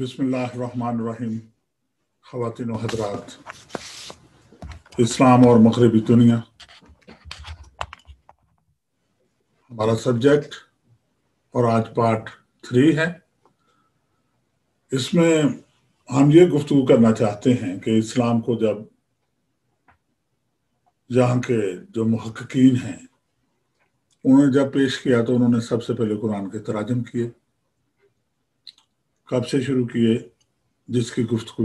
बिसमीम ख़वान हजरात इस्लाम और मगरबी दुनिया हमारा सब्जेक्ट और आज पार्ट थ्री है इसमें हम ये गुफ्तु करना चाहते हैं कि इस्लाम को जब यहाँ के जो महक्कीन हैं उन्होंने जब पेश किया तो उन्होंने सबसे पहले कुरान के तराजम किए कब से शुरू किए जिसकी गुफ्तु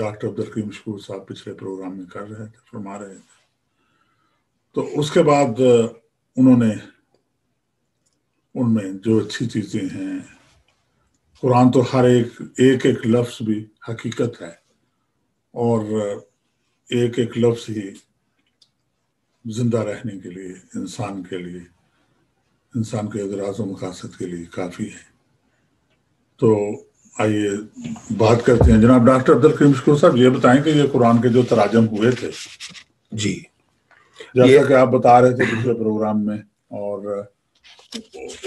डॉक्टर अब्दुल करीम शकूर साहब पिछले प्रोग्राम में कर रहे थे फरमा रहे थे तो उसके बाद उन्होंने उनमें जो अच्छी चीज़ें हैं कुरान तो हर एक एक एक लफ्स भी हकीकत है और एक एक लफ्स ही ज़िंदा रहने के लिए इंसान के लिए इंसान के अदराज व मकासद के लिए काफ़ी है तो आइए बात करते हैं जनाब डॉक्टर अब्दुल करीम शकूर साहब ये बताएं कि ये कुरान के जो तराजम हुए थे जी जैसा कि आप बता रहे थे दूसरे प्रोग्राम में और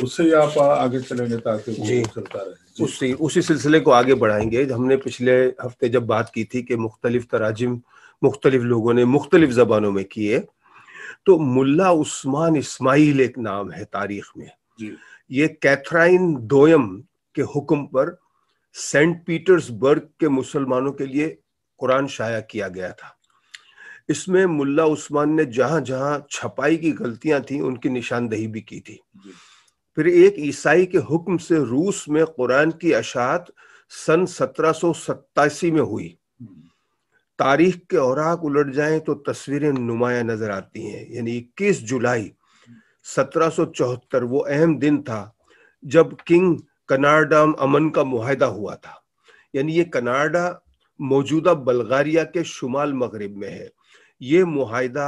उससे आप आगे चलेंगे ताकि जी चलता रहे उसी उसी सिलसिले को आगे बढ़ाएंगे हमने पिछले हफ्ते जब बात की थी कि मुख्तलिफ तराजिम मुख्तलिफ लोगों ने मुख्तलिफ जबानों में किए तो मुल्ला उस्मान इस्माइल एक नाम है तारीख में ये कैथराइन दोयम के हुक्म पर सेंट पीटर्सबर्ग के मुसलमानों के लिए कुरान शाया किया गया था इसमें मुल्ला उस्मान ने जहां जहां छपाई की गलतियां थी उनकी निशानदेही भी की थी फिर एक ईसाई के हुक्म से रूस में कुरान की अशात सन सत्रह में हुई हम्म। तारीख के औराक उलट जाए तो तस्वीरें नुमाया नजर आती हैं यानी इक्कीस जुलाई हम्म। सत्रह वो अहम दिन था जब किंग कनाडा अमन का मुहिदा हुआ था यानी ये कनाडा मौजूदा बल्गारिया के शुमाल मगरब में है ये मुहिदा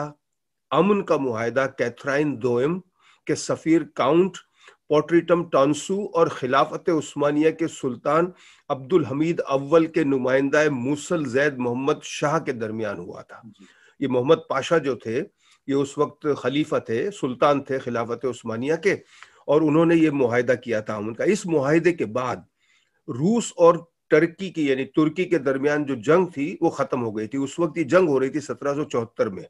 अमन का मुहिदा कैथराइन दोएम के सफ़ीर काउंट पोट्रीटम टांसू और खिलाफत उस्मानिया के सुल्तान अब्दुल हमीद अव्वल के नुमाइंदा मूसल जैद मोहम्मद शाह के दरमियान हुआ था ये मोहम्मद पाशा जो थे ये उस वक्त खलीफा थे सुल्तान थे खिलाफत उस्मानिया के और उन्होंने ये मुहिदा किया था उनका इस मुहिदे के बाद रूस और टर्की की यानी तुर्की के दरमियान जो जंग थी वो खत्म हो गई थी उस वक्त ये जंग हो रही थी सत्रह में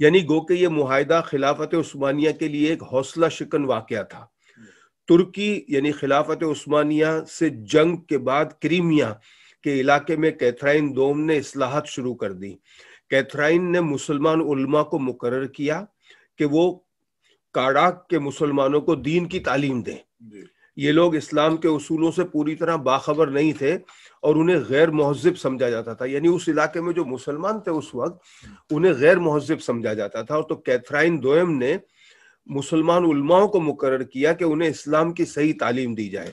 यानी गो के ये मुहिदा खिलाफत उस्मानिया के लिए एक हौसला शिकन वाक़ था तुर्की यानी खिलाफत उस्मानिया से जंग के बाद क्रीमिया के इलाके में कैथराइन दोम ने असलाहत शुरू कर दी कैथराइन ने मुसलमान उलमा को मुकर किया कि वो काड़ाक के मुसलमानों को दीन की तालीम दें ये लोग इस्लाम के उसूलों से पूरी तरह बाखबर नहीं थे और उन्हें गैर महजब समझा जाता था यानी उस इलाके में जो मुसलमान थे उस वक्त उन्हें गैर महजब समझा जाता था और तो कैथराइन दोयम ने मुसलमान उलमाओं को मुकर किया कि उन्हें इस्लाम की सही तालीम दी जाए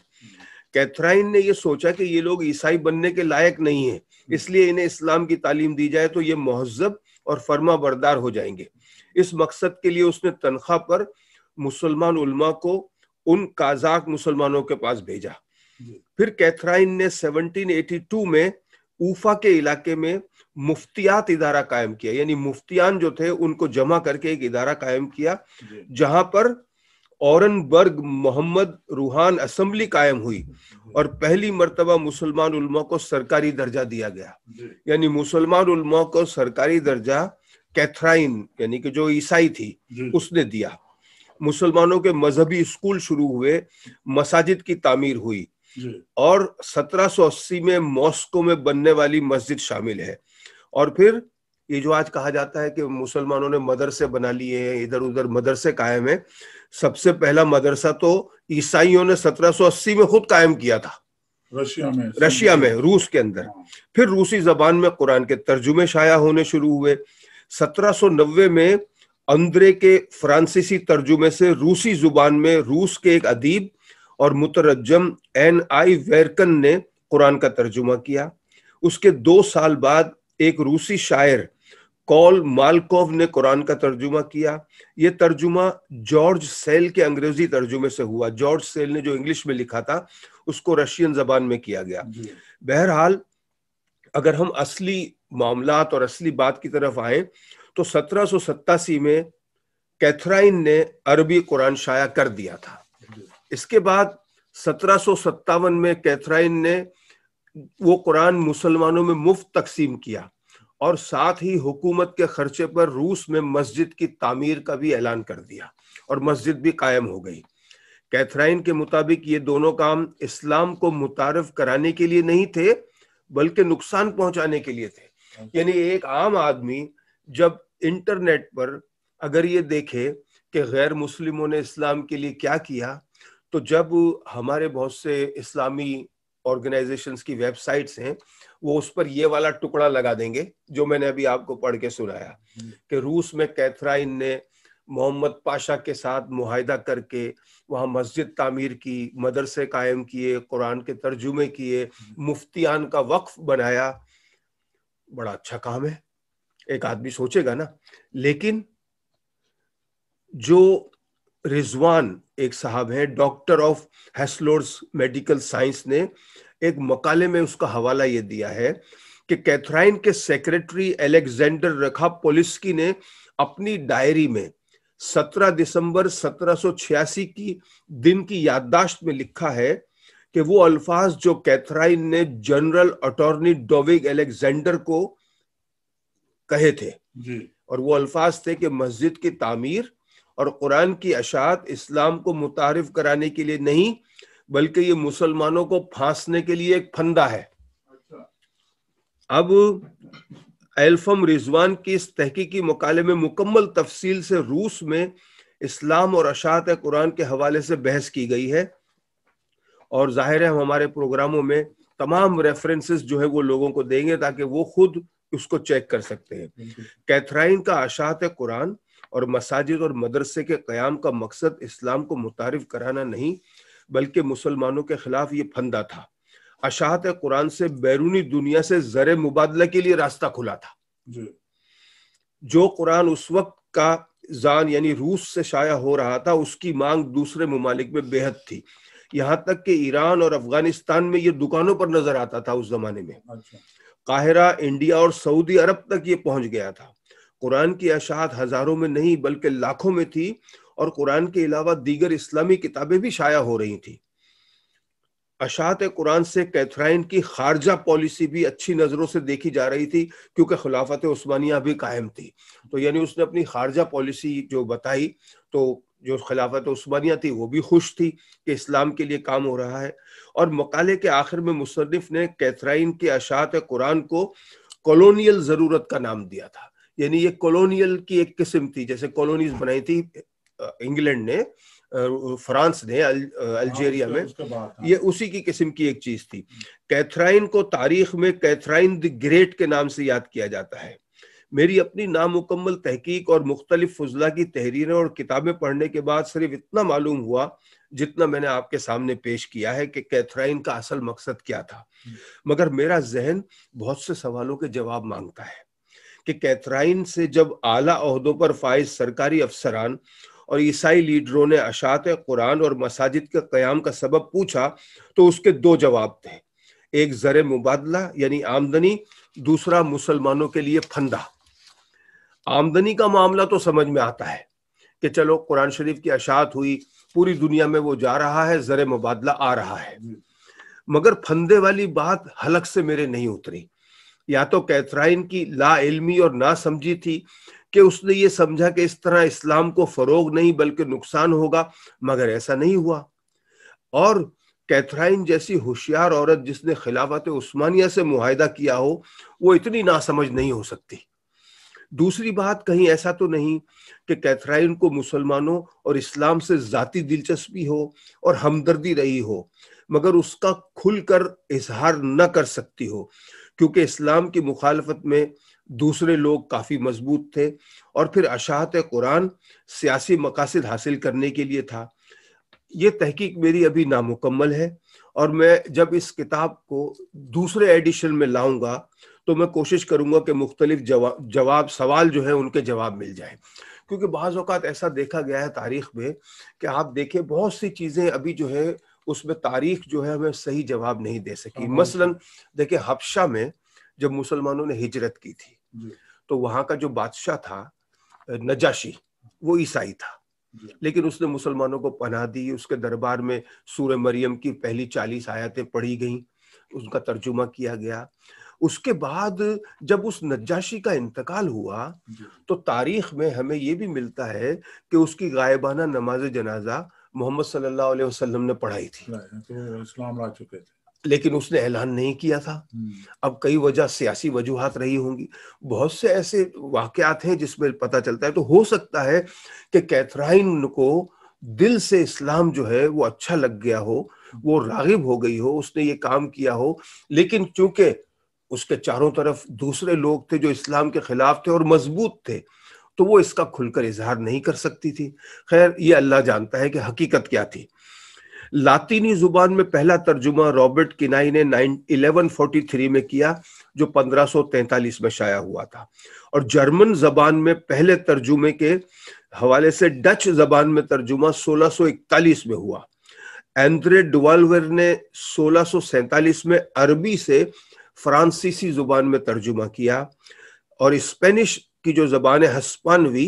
कैथराइन ने यह सोचा कि ये लोग ईसाई बनने के लायक नहीं है इसलिए इन्हें इस्लाम की तालीम दी जाए तो ये महजब और फर्मा बरदार हो जाएंगे इस मकसद के लिए उसने तनख्वाह पर मुसलमान उलमा को उन काजाक मुसलमानों के पास भेजा फिर कैथराइन ने 1782 में ऊफा के इलाके में मुफ्तियात इदारा कायम किया यानी मुफ्तियान जो थे उनको जमा करके एक इदारा कायम किया जहां पर औरनबर्ग मोहम्मद रूहान असेंबली कायम हुई और पहली मर्तबा मुसलमान उलमा को सरकारी दर्जा दिया गया यानी मुसलमान उलमा को सरकारी दर्जा कैथराइन यानी कि जो ईसाई थी उसने दिया मुसलमानों के मजहबी स्कूल शुरू हुए मसाजिद की तामीर हुई और 1780 में मॉस्को में बनने वाली मस्जिद शामिल है और फिर ये जो आज कहा जाता है कि मुसलमानों ने मदरसे बना लिए हैं इधर उधर मदरसे कायम है सबसे पहला मदरसा तो ईसाइयों ने 1780 में खुद कायम किया था रशिया में रशिया में रूस के अंदर हाँ। फिर रूसी जबान में कुरान के तर्जुमे शाया होने शुरू हुए 1790 में अंद्रे के फ्रांसीसी तर्जुमे से रूसी जुबान में रूस के एक अदीब और मुतरजम एन आई वेरकन ने कुरान का तर्जुमा किया उसके दो साल बाद एक रूसी शायर कॉल मालकोव ने कुरान का तर्जुमा किया ये तर्जुमा जॉर्ज सेल के अंग्रेजी तर्जुमे से हुआ जॉर्ज सेल ने जो इंग्लिश में लिखा था उसको रशियन जबान में किया गया बहरहाल अगर हम असली मामला और असली बात की तरफ आए तो सत्रह में कैथराइन ने अरबी कुरान शाया कर दिया था इसके बाद सत्रह में कैथराइन ने वो कुरान मुसलमानों में मुफ्त तकसीम किया और साथ ही हुकूमत के खर्चे पर रूस में मस्जिद की तामीर का भी ऐलान कर दिया और मस्जिद भी कायम हो गई कैथराइन के मुताबिक ये दोनों काम इस्लाम को मुतारफ कराने के लिए नहीं थे बल्कि नुकसान पहुंचाने के लिए थे यानी एक आम आदमी जब इंटरनेट पर अगर ये देखे कि गैर मुस्लिमों ने इस्लाम के लिए क्या किया तो जब हमारे बहुत से इस्लामी ऑर्गेनाइजेशंस की वेबसाइट्स हैं वो उस पर ये वाला टुकड़ा लगा देंगे जो मैंने अभी आपको पढ़ के सुनाया हम्म। कि रूस में कैथराइन ने मोहम्मद पाशा के साथ मुहिदा करके वहाँ मस्जिद तामीर की मदरसे कायम किए कुरान के तर्जुमे किए हम्म। मुफ्तियान का वक्फ बनाया बड़ा अच्छा काम है एक आदमी सोचेगा ना लेकिन जो रिजवान एक साहब हैं डॉक्टर ऑफ हेस्लोर्स मेडिकल साइंस ने एक मकाले में उसका हवाला ये दिया है कि कैथराइन के सेक्रेटरी एलेक्जेंडर रखा पोलिस्की ने अपनी डायरी में 17 दिसंबर 1786 की दिन की याददाश्त में लिखा है कि वो अल्फाज जो कैथराइन ने जनरल अटॉर्नी डोविग एलेक्जेंडर को कहे थे जी। और वो अल्फाज थे कि मस्जिद की तामीर और कुरान की अशात इस्लाम को मुतारफ कराने के लिए नहीं बल्कि ये मुसलमानों को फांसने के लिए एक फंदा है अब एल्फम रिजवान की इस तहकीकी मकाले में मुकम्मल तफसील से रूस में इस्लाम और अशात कुरान के हवाले से बहस की गई है और जाहिर है हम हमारे प्रोग्रामों में तमाम रेफरेंसेस जो है वो लोगों को देंगे ताकि वो खुद उसको चेक कर सकते हैं कैथराइन का अशात कुरान और मसाजिद और मदरसे के क्याम का मकसद इस्लाम को मुतारफ कराना नहीं बल्कि मुसलमानों के खिलाफ ये फंदा था अशात कुरान से बैरूनी दुनिया से जर मुबादला के लिए रास्ता खुला था जो कुरान उस वक्त का जान यानी रूस से शाया हो रहा था उसकी मांग दूसरे ममालिक में बेहद थी यहाँ तक कि ईरान और अफगानिस्तान में ये दुकानों पर नजर आता था उस जमाने में अच्छा। काहिरा इंडिया और सऊदी अरब तक ये पहुंच गया था कुरान की अशात हजारों में नहीं बल्कि लाखों में थी और कुरान के अलावा दीगर इस्लामी किताबें भी शाया हो रही थी अशात कुरान से कैथराइन की खारजा पॉलिसी भी अच्छी नज़रों से देखी जा रही थी क्योंकि खिलाफत उस्मानिया भी कायम थी तो यानी उसने अपनी खारजा पॉलिसी जो बताई तो जो खिलाफत उस्मानिया थी वो भी खुश थी कि इस्लाम के लिए काम हो रहा है और मकाले के आखिर में मुसनफ़ ने कैथराइन के अशात कुरान को कॉलोनियल ज़रूरत का नाम दिया था यानी ये कॉलोनियल की एक किस्म थी जैसे कॉलोनीज बनाई थी इंग्लैंड ने फ्रांस ने अल, हाँ, अल्जेरिया में हाँ। ये उसी की किस्म की एक चीज़ थी कैथराइन को तारीख में कैथराइन द ग्रेट के नाम से याद किया जाता है मेरी अपनी नामुकम्मल तहकीक और मुख्तलिफ फजला की तहरीरें और किताबें पढ़ने के बाद सिर्फ इतना मालूम हुआ जितना मैंने आपके सामने पेश किया है कि कैथराइन का असल मकसद क्या था हम्म। मगर मेरा जहन बहुत से सवालों के जवाब मांगता है कि कैथराइन से जब आला अहदों पर फायज सरकारी अफसरान और ईसाई लीडरों ने अशात कुरान और मसाजिद के क्याम का सबब पूछा तो उसके दो जवाब थे एक जर मुबादला यानी आमदनी दूसरा मुसलमानों के लिए फंदा आमदनी का मामला तो समझ में आता है कि चलो कुरान शरीफ की अशात हुई पूरी दुनिया में वो जा रहा है जर मुबादला आ रहा है मगर फंदे वाली बात हलक से मेरे नहीं उतरी या तो कैथराइन की ला इल्मी और ना समझी थी कि उसने ये समझा कि इस तरह इस्लाम को फरोग नहीं बल्कि नुकसान होगा मगर ऐसा नहीं हुआ और कैथराइन जैसी होशियार औरत जिसने खिलाफत उस्मानिया से मुहिदा किया हो वो इतनी नासमझ नहीं हो सकती दूसरी बात कहीं ऐसा तो नहीं कि कैथराइन को मुसलमानों और इस्लाम से जाति दिलचस्पी हो और हमदर्दी रही हो मगर उसका खुलकर इजहार न कर सकती हो क्योंकि इस्लाम की मुखालफत में दूसरे लोग काफ़ी मजबूत थे और फिर अशात कुरान सियासी मकासद हासिल करने के लिए था ये तहकीक मेरी अभी नामुकम्मल है और मैं जब इस किताब को दूसरे एडिशन में लाऊंगा तो मैं कोशिश करूंगा कि मुख्तलिफ जवाब जवाब सवाल जो है उनके जवाब मिल जाए क्योंकि बाज़ ऐसा देखा गया है तारीख में कि आप देखें बहुत सी चीज़ें अभी जो है उसमें तारीख जो है हमें सही जवाब नहीं दे सकी हाँ, मसलन देखिये हफ्शा में जब मुसलमानों ने हिजरत की थी तो वहां का जो बादशाह था नजाशी वो ईसाई था लेकिन उसने मुसलमानों को पनाह दी उसके दरबार में सूर्य मरियम की पहली चालीस आयतें पढ़ी गईं उनका तर्जुमा किया गया उसके बाद जब उस नज्जाशी का इंतकाल हुआ तो तारीख में हमें ये भी मिलता है कि उसकी गायबाना नमाज जनाजा मोहम्मद सल्लल्लाहु अलैहि वसल्लम ने पढ़ाई थी इस्लाम ला चुके थे लेकिन उसने ऐलान नहीं किया था हम्म। अब कई वजह सियासी वजूहत रही होंगी बहुत से ऐसे वाकयात हैं जिसमें पता चलता है तो हो सकता है कि कैथराइन को दिल से इस्लाम जो है वो अच्छा लग गया हो हम्म। वो रागिब हो गई हो उसने ये काम किया हो लेकिन चूंकि उसके चारों तरफ दूसरे लोग थे जो इस्लाम के खिलाफ थे और मजबूत थे तो वो इसका खुलकर इजहार नहीं कर सकती थी खैर ये अल्लाह जानता है कि हकीकत क्या थी लातीनी जुबान में पहला तर्जुमा रॉबर्ट किनाई ने नाइन इलेवन फोर्टी थ्री में किया जो 1543 में शाया हुआ था और जर्मन जबान में पहले तर्जुमे के हवाले से डच जबान में तर्जुमा 1641 में हुआ एंद्रे डुवालवर ने 1647 में अरबी से फ्रांसीसी ज़ुबान में तर्जुमा किया और स्पेनिश की जो ज़बान है हस्पानवी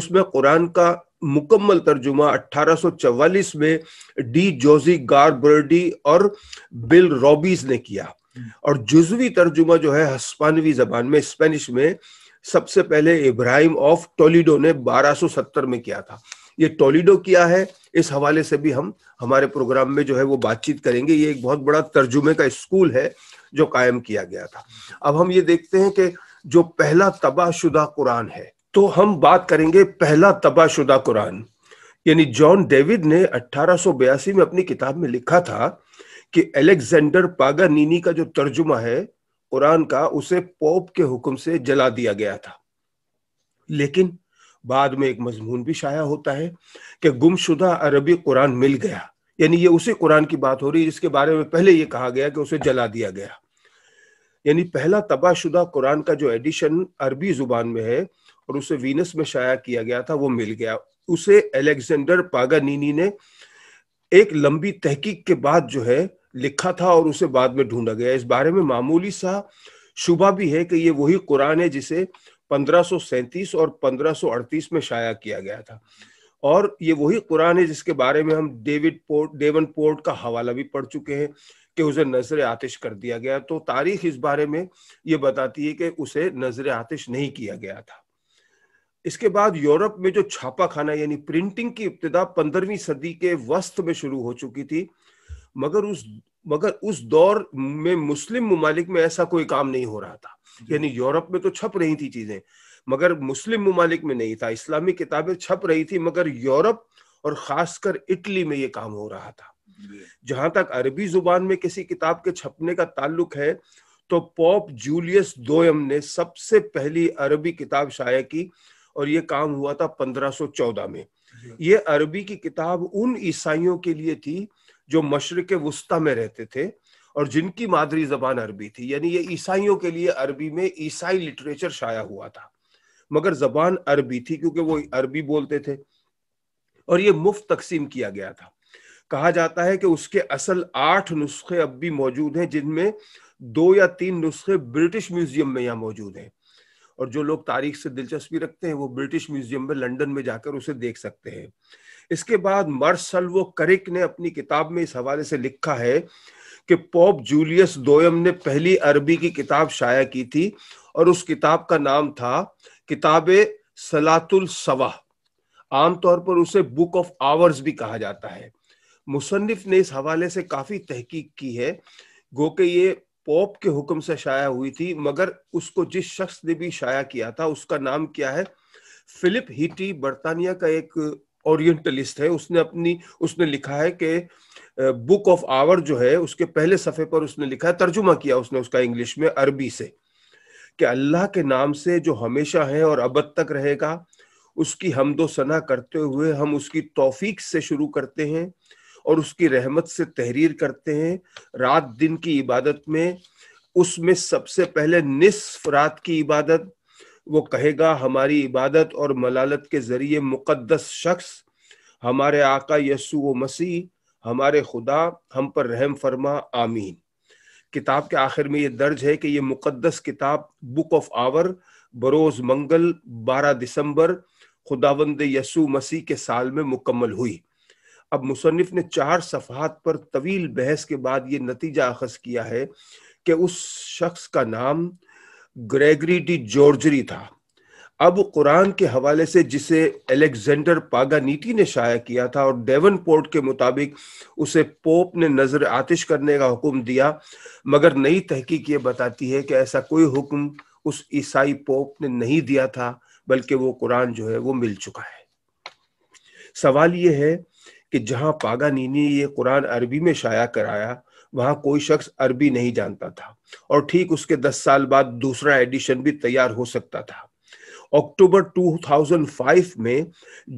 उसमें कुरान का मुकम्मल तर्जुमा 1844 में डी जोजी गारबर्डी और बिल रॉबीज ने किया हम्म। और जुजवी तर्जुमा जो है हस्पानवी जबान में स्पेनिश में सबसे पहले इब्राहिम ऑफ टोलीडो ने 1270 में किया था ये टोलीडो किया है इस हवाले से भी हम हमारे प्रोग्राम में जो है वो बातचीत करेंगे ये एक बहुत बड़ा तर्जुमे का स्कूल है जो कायम किया गया था अब हम ये देखते हैं कि जो पहला तबाहशुदा कुरान है तो हम बात करेंगे पहला तबाहशुदा कुरान यानी जॉन डेविड ने 1882 में अपनी किताब में लिखा था कि एलेक्जेंडर पागानीनी का जो तर्जुमा है कुरान का उसे पोप के हुक्म से जला दिया गया था लेकिन बाद में एक मजमून भी शाया होता है कि गुमशुदा अरबी कुरान मिल गया यानी ये उसी कुरान की बात हो रही है जिसके बारे में पहले ये कहा गया कि उसे जला दिया गया यानी पहला तबाशुदा कुरान का जो एडिशन अरबी जुबान में है और उसे वीनस में शाया किया गया था वो मिल गया उसे एलेक्जेंडर पागानीनी ने एक लंबी तहकीक के बाद जो है लिखा था और उसे बाद में ढूंढा गया इस बारे में मामूली सा शुबा भी है कि ये वही कुरान है जिसे पंद्रह और पंद्रह में शाया किया गया था और ये वही कुरान है जिसके बारे में हम डेविड पोर्ट डेवन पोर्ट का हवाला भी पढ़ चुके हैं कि उसे नजर आतिश कर दिया गया तो तारीख इस बारे में ये बताती है कि उसे नजर आतिश नहीं किया गया था इसके बाद यूरोप में जो छापा खाना यानी प्रिंटिंग की इब्तदा पंद्रहवीं सदी के वस्त में शुरू हो चुकी थी मगर उस मगर उस दौर में मुस्लिम ममालिक में ऐसा कोई काम नहीं हो रहा था यानी यूरोप में तो छप रही थी चीजें मगर मुस्लिम ममालिक में नहीं था इस्लामी किताबें छप रही थी मगर यूरोप और खासकर इटली में ये काम हो रहा था जहां तक अरबी जुबान में किसी किताब के छपने का ताल्लुक है तो पॉप जूलियस दोयम ने सबसे पहली अरबी किताब शाया की और ये काम हुआ था 1514 में ये अरबी की किताब उन ईसाइयों के लिए थी जो मशरक वस्ता में रहते थे और जिनकी मादरी जबान अरबी थी यानी ये ईसाइयों के लिए अरबी में ईसाई लिटरेचर शाया हुआ था मगर जबान अरबी थी क्योंकि वो अरबी बोलते थे और ये मुफ्त तकसीम किया गया था कहा जाता है कि उसके असल आठ नुस्खे अब भी मौजूद हैं जिनमें दो या तीन नुस्खे ब्रिटिश म्यूजियम में यहाँ मौजूद हैं और जो लोग तारीख से दिलचस्पी रखते हैं वो ब्रिटिश म्यूजियम में लंदन में जाकर उसे देख सकते हैं इसके बाद मर्सल वो करिक ने अपनी किताब में इस हवाले से लिखा है कि पोप जूलियस दोयम ने पहली अरबी की किताब शाया की थी और उस किताब का नाम था किताब सलातुल सवा आमतौर पर उसे बुक ऑफ आवर्स भी कहा जाता है मुसन्फ ने इस हवाले से काफ़ी तहकीक की है गो के ये पोप के हुक्म से शाया हुई थी मगर उसको जिस शख्स ने भी शाया किया था उसका नाम क्या है फिलिप हिटी बर्तानिया का एक ओरिएंटलिस्ट है उसने अपनी उसने लिखा है कि बुक ऑफ आवर जो है उसके पहले सफ़े पर उसने लिखा है तर्जुमा किया उसने उसका इंग्लिश में अरबी से कि अल्लाह के नाम से जो हमेशा है और अब तक रहेगा उसकी हमदो सना करते हुए हम उसकी तोफीक से शुरू करते हैं और उसकी रहमत से तहरीर करते हैं रात दिन की इबादत में उसमें सबसे पहले निसफ रात की इबादत वो कहेगा हमारी इबादत और मलालत के जरिए मुकद्दस शख्स हमारे आका यसु व मसीह हमारे खुदा हम पर रहम फरमा आमीन किताब के आखिर में ये दर्ज है कि ये मुकद्दस किताब बुक ऑफ आवर बरोज मंगल 12 दिसंबर खुदावंद यसु मसीह के साल में मुकम्मल हुई अब मुसनफ़ ने चार सफ़ात पर तवील बहस के बाद ये नतीजा अखज़ किया है कि उस शख्स का नाम ग्रेगरी डी जॉर्जरी था अब कुरान के हवाले से जिसे एलेक्जेंडर पागानीटी ने शाया किया था और डेवन पोर्ट के मुताबिक उसे पोप ने नज़र आतिश करने का हुक्म दिया मगर नई तहकीक ये बताती है कि ऐसा कोई हुक्म उस ईसाई पोप ने नहीं दिया था बल्कि वो कुरान जो है वो मिल चुका है सवाल ये है कि जहां पागानीनी ये कुरान अरबी में शाया कराया वहां कोई शख्स अरबी नहीं जानता था और ठीक उसके दस साल बाद दूसरा एडिशन भी तैयार हो सकता था अक्टूबर 2005 में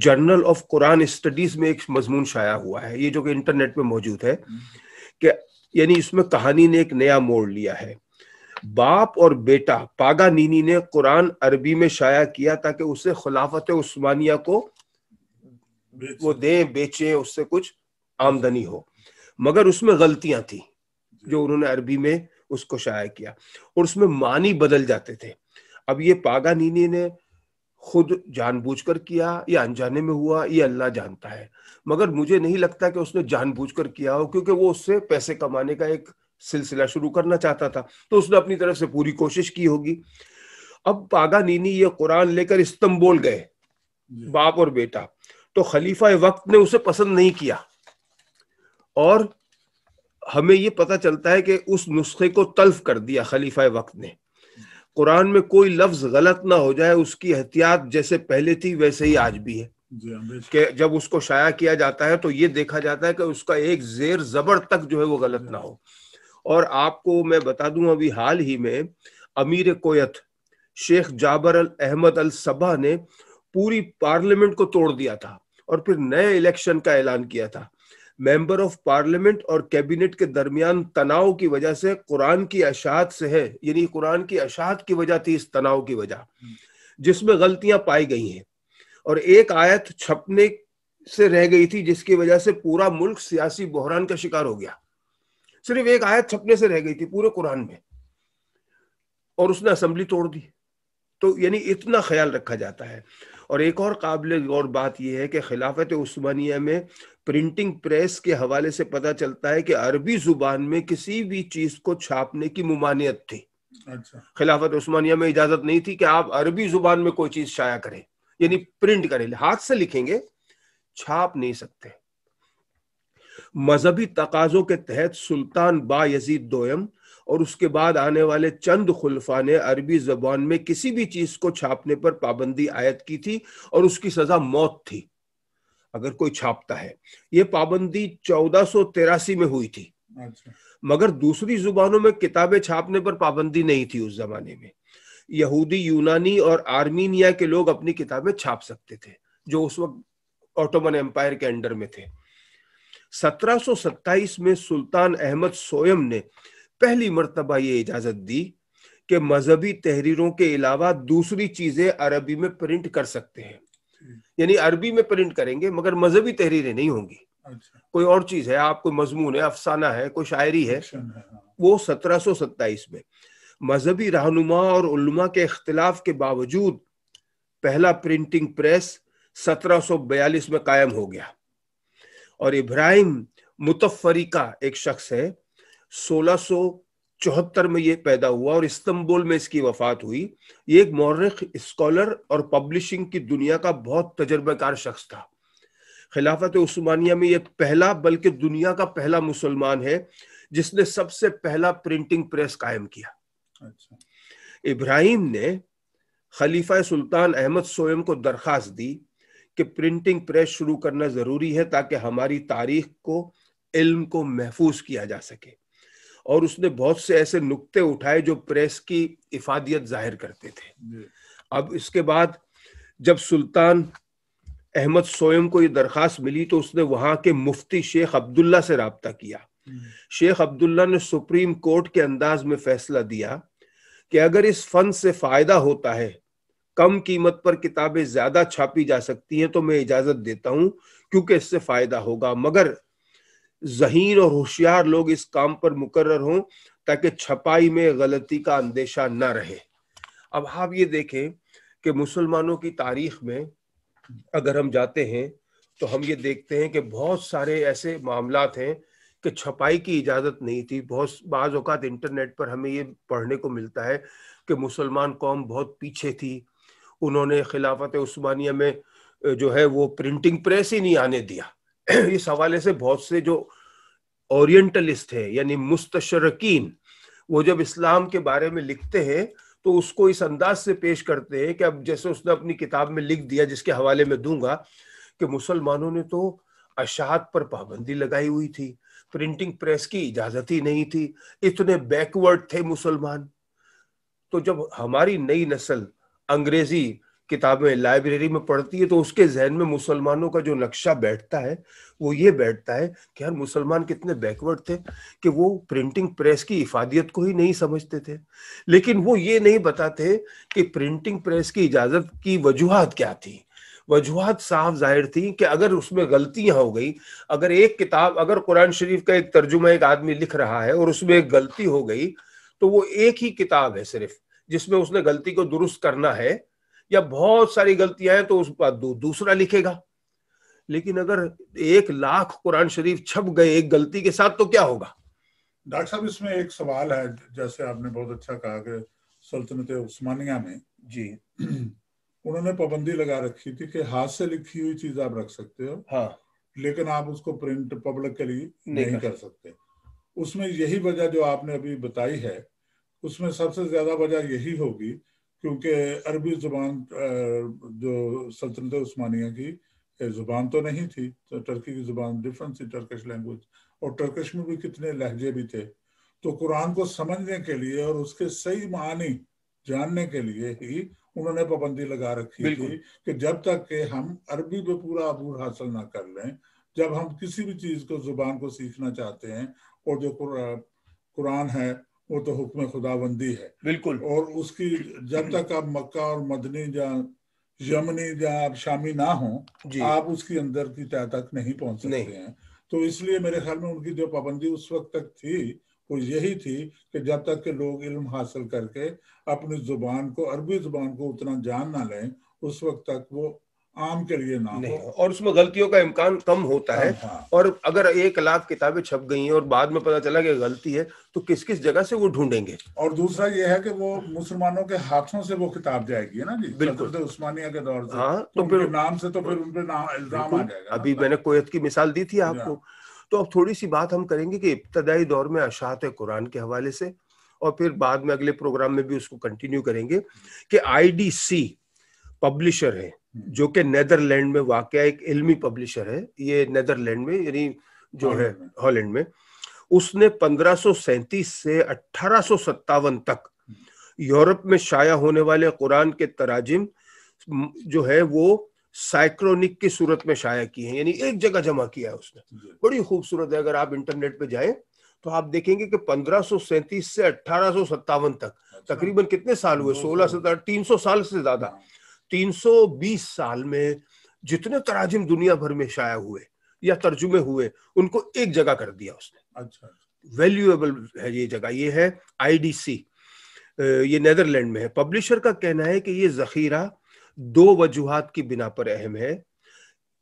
जर्नल ऑफ कुरान स्टडीज में एक मजमून शाया हुआ है ये जो कि इंटरनेट पे मौजूद है हम्म। कि यानी इसमें कहानी ने एक नया मोड़ लिया है बाप और बेटा पागा नीनी ने कुरान अरबी में शाया किया ताकि उसे खिलाफत उस्मानिया को वो दें बेचें उससे कुछ आमदनी हो मगर उसमें गलतियां थी जो उन्होंने अरबी में उसको शाया किया और उसमें मानी बदल जाते थे अब ये पागानीनी ने खुद जानबूझकर किया या अनजाने में हुआ ये अल्लाह जानता है मगर मुझे नहीं लगता कि उसने जानबूझकर किया हो क्योंकि वो उससे पैसे कमाने का एक सिलसिला शुरू करना चाहता था तो उसने अपनी तरफ से पूरी कोशिश की होगी अब पागा नीनी ये कुरान लेकर इस्तंबोल गए बाप और बेटा तो खलीफा वक्त ने उसे पसंद नहीं किया और हमें ये पता चलता है कि उस नुस्खे को तल्फ कर दिया खलीफा वक्त ने कुरान में कोई लफ्ज गलत ना हो जाए उसकी एहतियात जैसे पहले थी वैसे ही आज भी है हाँ, कि जब उसको शाया किया जाता है तो ये देखा जाता है कि उसका एक जेर जबर तक जो है वो गलत ना हो और आपको मैं बता दूं अभी हाल ही में अमीर कोयत शेख जाबर अल अहमद अल सबा ने पूरी पार्लियामेंट को तोड़ दिया था और फिर नए इलेक्शन का ऐलान किया था मेंबर ऑफ पार्लियामेंट और कैबिनेट के दरमियान तनाव की वजह से कुरान की अशात से है यानी कुरान की अशात की वजह थी इस तनाव की वजह जिसमें गलतियां पाई गई हैं और एक आयत छपने से रह गई थी जिसकी वजह से पूरा मुल्क सियासी बहरान का शिकार हो गया सिर्फ एक आयत छपने से रह गई थी पूरे कुरान में और उसने असम्बली तोड़ दी तो यानी इतना ख्याल रखा जाता है और एक और काबिल और बात यह है कि खिलाफत उस्मानिया में प्रिंटिंग प्रेस के हवाले से पता चलता है कि अरबी जुबान में किसी भी चीज को छापने की ममानियत थी अच्छा। खिलाफत उस्मानिया में इजाजत नहीं थी कि आप अरबी जुबान में कोई चीज छाया करें यानी प्रिंट करें हाथ से लिखेंगे छाप नहीं सकते मजहबी तकाजों के तहत सुल्तान बा यजीद दोयम और उसके बाद आने वाले चंद खुलफा ने अरबी जबान में किसी भी चीज को छापने पर पाबंदी आयत की थी और उसकी सजा मौत थी अगर कोई छापता है ये पाबंदी चौदह में हुई थी अच्छा। मगर दूसरी जुबानों में किताबें छापने पर पाबंदी नहीं थी उस जमाने में यहूदी यूनानी और आर्मीनिया के लोग अपनी किताबें छाप सकते थे जो उस वक्त ऑटोमन एम्पायर के अंडर में थे 1727 में सुल्तान अहमद सोयम ने पहली मरतबा ये इजाजत दी कि मजहबी तहरीरों के अलावा दूसरी चीजें अरबी में प्रिंट कर सकते हैं यानी अरबी में प्रिंट करेंगे मगर मजहबी तहरीरें नहीं होंगी अच्छा। कोई और चीज है आप कोई मजमून है अफसाना है कोई शायरी है अच्छा, हाँ, हाँ। वो सत्रह सो सत्ताईस में मजहबी रहनुमा और उलमा के अख्तिलाफ के बावजूद पहला प्रिंटिंग प्रेस 1742 में कायम हो गया और इब्राहिम मुतफरीका एक शख्स है सोलह में ये पैदा हुआ और इस्तंबुल में इसकी वफात हुई ये एक मौरख स्कॉलर और पब्लिशिंग की दुनिया का बहुत तजर्बेकार शख्स था खिलाफत उस्मानिया में ये पहला बल्कि दुनिया का पहला मुसलमान है जिसने सबसे पहला प्रिंटिंग प्रेस कायम किया अच्छा। इब्राहिम ने खलीफा सुल्तान अहमद सोयम को दरख्वास्त दी कि प्रिंटिंग प्रेस शुरू करना ज़रूरी है ताकि हमारी तारीख को इल्म को महफूज किया जा सके और उसने बहुत से ऐसे नुक्ते उठाए जो प्रेस की इफादियत जाहिर करते थे अब इसके बाद जब सुल्तान अहमद सोयम को ये दरखास्त मिली तो उसने वहां के मुफ्ती शेख अब्दुल्ला से रबता किया शेख अब्दुल्ला ने सुप्रीम कोर्ट के अंदाज में फैसला दिया कि अगर इस फंड से फायदा होता है कम कीमत पर किताबें ज्यादा छापी जा सकती हैं तो मैं इजाजत देता हूं क्योंकि इससे फायदा होगा मगर जहीन और होशियार लोग इस काम पर मुकर्र हों ताकि छपाई में गलती का अंदेशा न रहे अब आप हाँ ये देखें कि मुसलमानों की तारीख में अगर हम जाते हैं तो हम ये देखते हैं कि बहुत सारे ऐसे मामला हैं कि छपाई की इजाज़त नहीं थी बहुत बाज़ अवत इंटरनेट पर हमें ये पढ़ने को मिलता है कि मुसलमान कौम बहुत पीछे थी उन्होंने खिलाफत उस्मानिया में जो है वो प्रिंटिंग प्रेस ही नहीं आने दिया इस हवाले से बहुत से जो ओरिएंटलिस्ट है यानी मुस्तशरकिन वो जब इस्लाम के बारे में लिखते हैं तो उसको इस अंदाज से पेश करते हैं कि अब जैसे उसने अपनी किताब में लिख दिया जिसके हवाले में दूंगा कि मुसलमानों ने तो अशात पर पाबंदी लगाई हुई थी प्रिंटिंग प्रेस की इजाजत ही नहीं थी इतने बैकवर्ड थे मुसलमान तो जब हमारी नई नस्ल अंग्रेजी किताबें लाइब्रेरी में पढ़ती है तो उसके जहन में मुसलमानों का जो नक्शा बैठता है वो ये बैठता है कि यार मुसलमान कितने बैकवर्ड थे कि वो प्रिंटिंग प्रेस की इफादियत को ही नहीं समझते थे लेकिन वो ये नहीं बताते कि प्रिंटिंग प्रेस की इजाज़त की वजूहत क्या थी वजूहत साफ जाहिर थी कि अगर उसमें गलतियां हो गई अगर एक किताब अगर कुरान शरीफ का एक तर्जुमा एक आदमी लिख रहा है और उसमें एक गलती हो गई तो वो एक ही किताब है सिर्फ जिसमें उसने गलती को दुरुस्त करना है या बहुत सारी गलतियां हैं तो उस पर दू, दूसरा लिखेगा लेकिन अगर एक लाख कुरान शरीफ छप गए एक गलती के साथ तो क्या होगा डॉक्टर साहब इसमें एक सवाल है जैसे आपने बहुत अच्छा कहा कि सल्तनत उस्मानिया में जी उन्होंने पाबंदी लगा रखी थी कि हाथ से लिखी हुई चीज आप रख सकते हो हाँ लेकिन आप उसको प्रिंट पब्लिक के लिए नहीं, नहीं कर सकते उसमें यही वजह जो आपने अभी बताई है उसमें सबसे ज्यादा वजह यही होगी क्योंकि अरबी ज़ुबान जो सल्तनत उस्मानिया की ज़ुबान तो नहीं थी तो टर्की की ज़ुबान डिफरेंट थी टर्किश लैंग्वेज और टर्किश में भी कितने लहजे भी थे तो कुरान को समझने के लिए और उसके सही मानी जानने के लिए ही उन्होंने पाबंदी लगा रखी थी कि जब तक के हम अरबी पे पूरा अबूर हासिल ना कर लें जब हम किसी भी चीज़ को ज़ुबान को सीखना चाहते हैं और जो कुरान है वो तो हुक्म खुदाबंदी है बिल्कुल और उसकी जब तक आप मक्का और मदनी या यमनी या आप शामी ना हो आप उसके अंदर की तय तक नहीं पहुंच सकते हैं तो इसलिए मेरे ख्याल में उनकी जो पाबंदी उस वक्त तक थी वो यही थी कि जब तक के लोग इल्म हासिल करके अपनी जुबान को अरबी जुबान को उतना जान ना लें उस वक्त तक वो आम के लिए ना नहीं और उसमें गलतियों का इम्कान कम होता है हाँ, हाँ। और अगर एक लाख किताबें छप गई हैं और बाद में पता चला कि गलती है तो किस किस जगह से वो ढूंढेंगे और दूसरा ये है कि वो मुसलमानों के हाथों से वो किताब जाएगी ना जी बिल्कुल उस्मानिया के दौर से हाँ तो, तो फिर नाम से तो फिर उन नाम इल्जाम आ जाएगा अभी मैंने कोयत की मिसाल दी थी आपको हाँ। तो अब थोड़ी सी बात हम करेंगे कि इब्तदाई दौर में अशात कुरान के हवाले से और फिर बाद में अगले प्रोग्राम में भी उसको कंटिन्यू करेंगे कि आईडीसी पब्लिशर है जो कि नेदरलैंड में वाक़ एक इल्मी पब्लिशर है ये नेदरलैंड में यानी जो है हॉलैंड में उसने पंद्रह से अठारह तक यूरोप में शाया होने वाले कुरान के तराजिम जो है वो साइक्रोनिक की सूरत में शाया किए हैं यानी एक जगह जमा किया है उसने बड़ी खूबसूरत है अगर आप इंटरनेट पे जाएं तो आप देखेंगे कि पंद्रह से अठारह तक अच्छा। तकरीबन कितने साल हुए सोलह सत्रह तीन सौ साल से ज्यादा हाँ। 320 साल में जितने तराजिम दुनिया भर में शाया हुए या तर्जुमे हुए उनको एक जगह कर दिया उसने अच्छा वैल्यूएबल अच्छा। है ये जगह ये है आईडीसी ये नेदरलैंड में है पब्लिशर का कहना है कि ये जखीरा दो वजूहत की बिना पर अहम है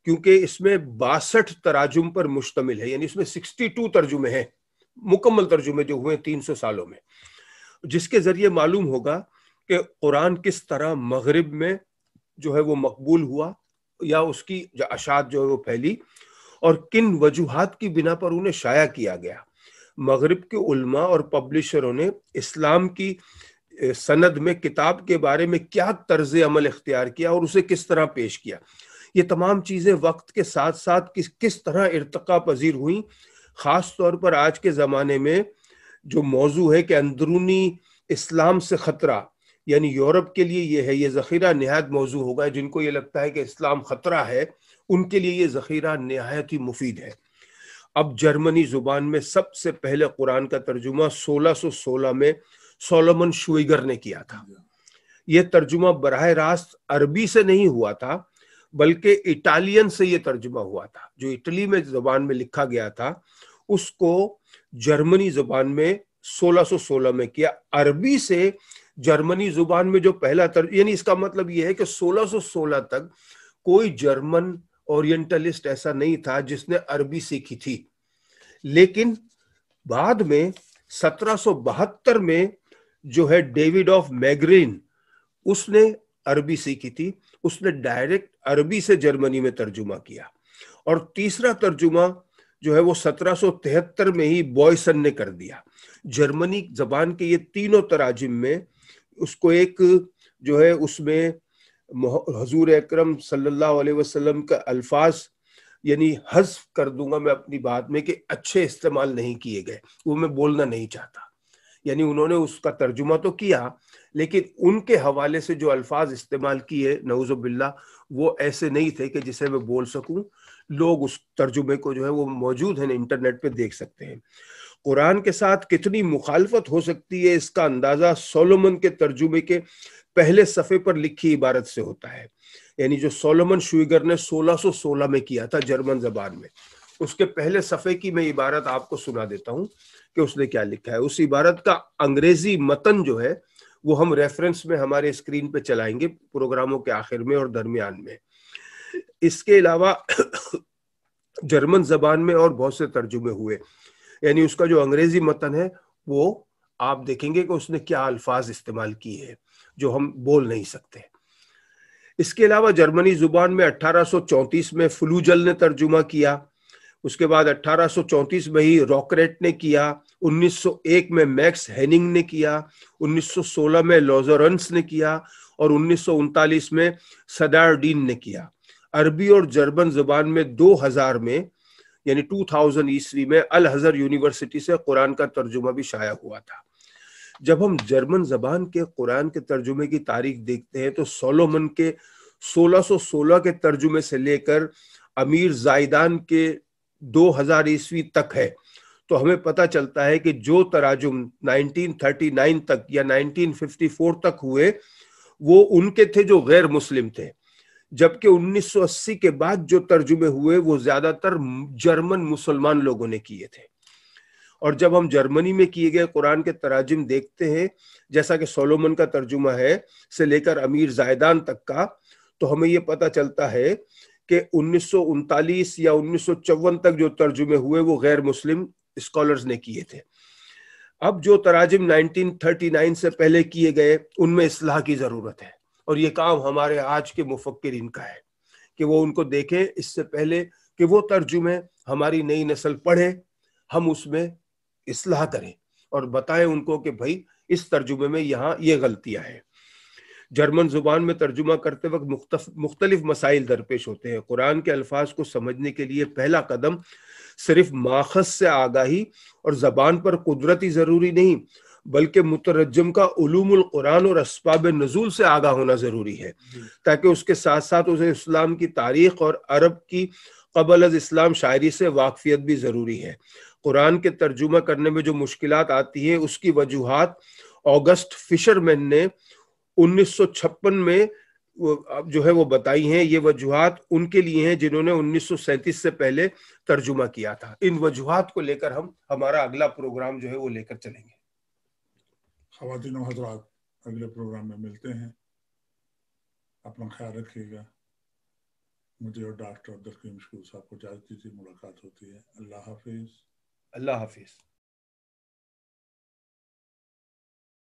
क्योंकि इसमें बासठ तराजुम पर मुश्तमिल है यानी इसमें 62 तर्जुमे हैं मुकम्मल तर्जुमे जो हुए 300 सालों में जिसके जरिए मालूम होगा कि कुरान किस तरह मगरब में जो है वो मकबूल हुआ या उसकी अशात जो है वो फैली और किन वजूहत की बिना पर उन्हें शाया किया गया मगरब के उल्मा और पब्लिशरों ने इस्लाम की सनद में किताब के बारे में क्या तर्ज अमल इख्तियार किया और उसे किस तरह पेश किया ये तमाम चीज़ें वक्त के साथ साथ किस किस तरह इरतका पजीर हुई ख़ास तौर पर आज के ज़माने में जो मौजू है कि अंदरूनी इस्लाम से ख़तरा यानी यूरोप के लिए ये है ये ज़ख़ीरा नहायत मौजू होगा जिनको ये लगता है कि इस्लाम ख़तरा है उनके लिए ये ज़ख़ीरा नहायत ही मुफीद है अब जर्मनी ज़ुबान में सबसे पहले कुरान का तर्जुमा 1616 में सोलमन शुगर ने किया था यह तर्जुमा बरह रास्त अरबी से नहीं हुआ था बल्कि इटालियन से यह तर्जुमा हुआ था जो इटली में ज़बान में लिखा गया था उसको जर्मनी जुबान में 1616 में किया अरबी से जर्मनी जुबान में जो पहला तर्ज यानी इसका मतलब यह है कि 1616 तक कोई जर्मन ओरिएंटलिस्ट ऐसा नहीं था जिसने अरबी सीखी थी लेकिन बाद में 1772 में जो है डेविड ऑफ मैग्रीन उसने अरबी सीखी थी उसने डायरेक्ट अरबी से जर्मनी में तर्जुमा किया और तीसरा तर्जुमा जो है वो 1773 में ही बॉयसन ने कर दिया जर्मनी जबान के ये तीनों तराजिम में उसको एक जो है उसमें हजूर अक्रम सल्लल्लाहु वसल्लम का अल्फाज यानी हज कर दूंगा मैं अपनी बात में कि अच्छे इस्तेमाल नहीं किए गए वो मैं बोलना नहीं चाहता यानी उन्होंने उसका तर्जुमा तो किया लेकिन उनके हवाले से जो अल्फाज इस्तेमाल किए नवजुबिल्ला वो ऐसे नहीं थे कि जिसे मैं बोल सकूं लोग उस तर्जुमे को जो है वो मौजूद है इंटरनेट पे देख सकते हैं कुरान के साथ कितनी मुखालफत हो सकती है इसका अंदाजा सोलोमन के तर्जुमे के पहले सफ़े पर लिखी इबारत से होता है यानी जो सोलोमन शुगर ने 1616 में किया था जर्मन जबान में उसके पहले सफ़े की मैं इबारत आपको सुना देता हूँ कि उसने क्या लिखा है उस इबारत का अंग्रेजी मतन जो है वो हम रेफरेंस में हमारे स्क्रीन पे चलाएंगे प्रोग्रामों के आखिर में और दरमियान में इसके अलावा जर्मन जबान में और बहुत से तर्जुमे हुए यानी उसका जो अंग्रेजी मतन है वो आप देखेंगे कि उसने क्या अल्फाज इस्तेमाल किए हैं जो हम बोल नहीं सकते इसके अलावा जर्मनी जुबान में 1834 में फ्लूजल ने तर्जुमा किया उसके बाद 1834 में ही रॉकरेट ने किया 1901 में मैक्स हैनिंग ने किया 1916 में लॉजोरस ने किया और उन्नीस में सदारडीन ने किया अरबी और जर्मन जुबान में 2000 में यानी 2000 थाउजेंड ईस्वी में अल हजर यूनिवर्सिटी से कुरान का तर्जुमा भी शाया हुआ था जब हम जर्मन जबान के कुरान के तर्जुमे की तारीख देखते हैं तो सोलोमन के 1616 के तर्जुमे से लेकर अमीर जायदान के 2000 हजार ईस्वी तक है तो हमें पता चलता है कि जो तराजुम 1939 तक या 1954 तक हुए वो उनके थे जो गैर मुस्लिम थे जबकि 1980 के बाद जो तर्जुमे हुए वो ज्यादातर जर्मन मुसलमान लोगों ने किए थे और जब हम जर्मनी में किए गए कुरान के तराजिम देखते हैं जैसा कि सोलोमन का तर्जुमा है से लेकर अमीर जायदान तक का तो हमें ये पता चलता है कि उन्नीस या उन्नीस तक जो तर्जुमे हुए वो गैर मुस्लिम स्कॉलर्स ने किए थे अब जो तराजिम 1939 से पहले किए गए उनमें इसलाह की ज़रूरत है और ये काम हमारे आज के मुफक्र का है कि वो उनको देखें इससे पहले कि वो तर्जुमे हमारी नई नस्ल पढ़े हम उसमें इसलाह करें और बताएं उनको कि भाई इस तर्जुमे में यहाँ ये गलतियां हैं जर्मन ज़ुबान में तर्जुमा करते वक्त मुख्तफ मुख्तलिफ मसाइल दरपेश होते हैं कुरान के अल्फाज को समझने के लिए पहला कदम सिर्फ माखज से आगाही और ज़बान पर कुदरती ज़रूरी नहीं बल्कि मुतरजम का उलूमुल कुरान और इसबाब नजूल से आगा होना ज़रूरी है ताकि उसके साथ साथ उसे इस्लाम की तारीख और अरब की कबल अज इस्लाम शायरी से वाकफियत भी ज़रूरी है कुरान के तर्जुमा करने में जो मुश्किल आती हैं उसकी वजूहत ऑगस्ट फिशरमैन ने उन्नीस में जो है वो बताई हैं ये वजूहत उनके लिए हैं जिन्होंने 1937 से पहले तर्जुमा किया था इन वजूहत को लेकर हम हमारा अगला प्रोग्राम जो है वो लेकर चलेंगे खातिन हजरात अगले प्रोग्राम में मिलते हैं अपना ख्याल रखिएगा मुझे और डॉक्टर अब्दुल करीम साहब को जाती थी मुलाकात होती है अल्लाह हाफिज़ अल्लाह हाफिज़